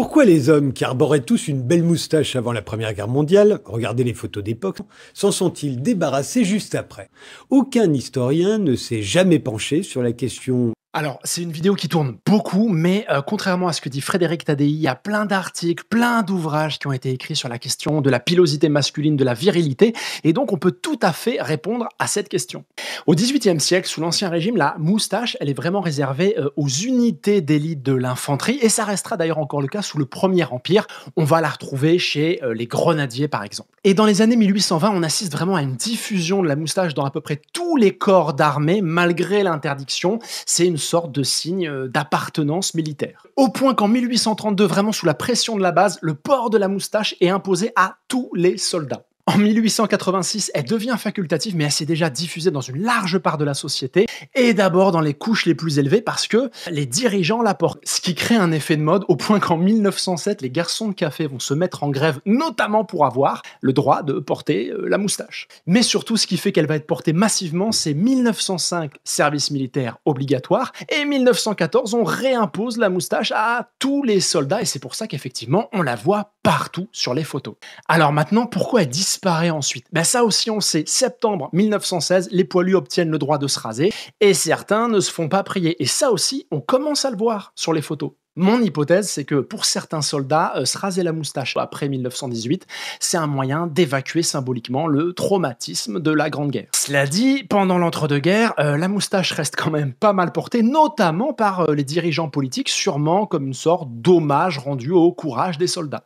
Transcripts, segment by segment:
Pourquoi les hommes qui arboraient tous une belle moustache avant la Première Guerre mondiale, regardez les photos d'époque, s'en sont-ils débarrassés juste après Aucun historien ne s'est jamais penché sur la question alors, c'est une vidéo qui tourne beaucoup, mais euh, contrairement à ce que dit Frédéric Tadei, il y a plein d'articles, plein d'ouvrages qui ont été écrits sur la question de la pilosité masculine, de la virilité, et donc on peut tout à fait répondre à cette question. Au XVIIIe siècle, sous l'Ancien Régime, la moustache, elle est vraiment réservée euh, aux unités d'élite de l'infanterie, et ça restera d'ailleurs encore le cas sous le Premier Empire. On va la retrouver chez euh, les grenadiers, par exemple. Et dans les années 1820, on assiste vraiment à une diffusion de la moustache dans à peu près tous les corps d'armée, malgré l'interdiction. C'est sorte de signe euh, d'appartenance militaire. Au point qu'en 1832, vraiment sous la pression de la base, le port de la moustache est imposé à tous les soldats. En 1886, elle devient facultative, mais elle s'est déjà diffusée dans une large part de la société, et d'abord dans les couches les plus élevées parce que les dirigeants la portent, ce qui crée un effet de mode au point qu'en 1907, les garçons de café vont se mettre en grève, notamment pour avoir le droit de porter euh, la moustache. Mais surtout, ce qui fait qu'elle va être portée massivement, c'est 1905, service militaire obligatoire, et 1914, on réimpose la moustache à tous les soldats, et c'est pour ça qu'effectivement, on la voit partout sur les photos. Alors maintenant, pourquoi elle disparaît disparaît ensuite. Ben ça aussi on sait, septembre 1916, les poilus obtiennent le droit de se raser et certains ne se font pas prier. Et ça aussi, on commence à le voir sur les photos. Mon hypothèse, c'est que pour certains soldats, euh, se raser la moustache après 1918, c'est un moyen d'évacuer symboliquement le traumatisme de la Grande Guerre. Cela dit, pendant l'entre-deux-guerres, euh, la moustache reste quand même pas mal portée, notamment par euh, les dirigeants politiques, sûrement comme une sorte d'hommage rendu au courage des soldats.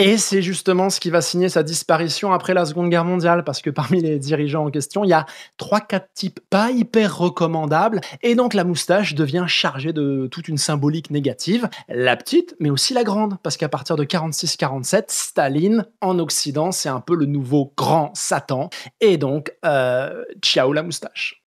Et c'est justement ce qui va signer sa disparition après la Seconde Guerre mondiale, parce que parmi les dirigeants en question, il y a 3-4 types pas hyper recommandables, et donc la moustache devient chargée de toute une symbolique négative, la petite, mais aussi la grande, parce qu'à partir de 46-47, Staline, en Occident, c'est un peu le nouveau grand Satan, et donc, euh, ciao la moustache.